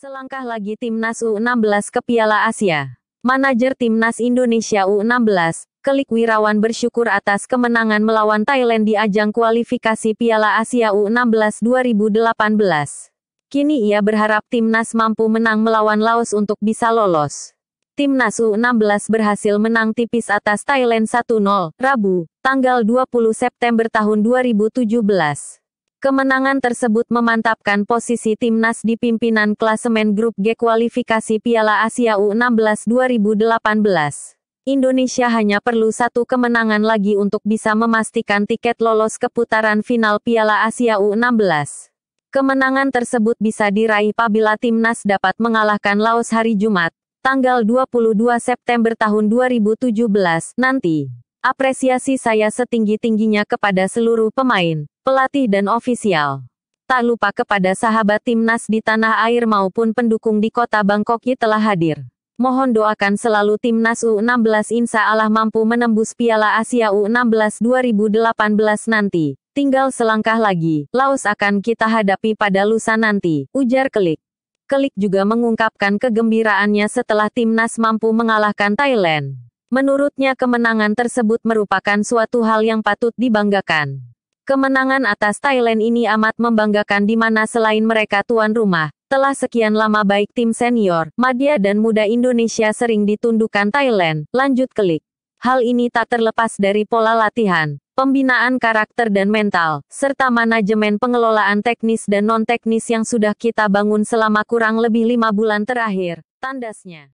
Selangkah lagi Timnas U16 ke Piala Asia. Manajer Timnas Indonesia U16, Kelik Wirawan bersyukur atas kemenangan melawan Thailand di ajang kualifikasi Piala Asia U16 2018. Kini ia berharap Timnas mampu menang melawan Laos untuk bisa lolos. Timnas U16 berhasil menang tipis atas Thailand 1-0, Rabu, tanggal 20 September tahun 2017. Kemenangan tersebut memantapkan posisi timnas di pimpinan klasemen grup G kualifikasi Piala Asia U16 2018. Indonesia hanya perlu satu kemenangan lagi untuk bisa memastikan tiket lolos ke putaran final Piala Asia U16. Kemenangan tersebut bisa diraih apabila timnas dapat mengalahkan Laos hari Jumat, tanggal 22 September tahun 2017 nanti. Apresiasi saya setinggi-tingginya kepada seluruh pemain, pelatih dan ofisial. Tak lupa kepada sahabat timnas di tanah air maupun pendukung di kota Bangkok yang telah hadir. Mohon doakan selalu timnas U16 insya Allah mampu menembus Piala Asia U16 2018 nanti. Tinggal selangkah lagi, Laos akan kita hadapi pada lusa nanti, ujar Kelik. Kelik juga mengungkapkan kegembiraannya setelah timnas mampu mengalahkan Thailand. Menurutnya kemenangan tersebut merupakan suatu hal yang patut dibanggakan. Kemenangan atas Thailand ini amat membanggakan di mana selain mereka tuan rumah, telah sekian lama baik tim senior, madya dan muda Indonesia sering ditundukkan Thailand. Lanjut klik. Hal ini tak terlepas dari pola latihan, pembinaan karakter dan mental, serta manajemen pengelolaan teknis dan non-teknis yang sudah kita bangun selama kurang lebih lima bulan terakhir. Tandasnya.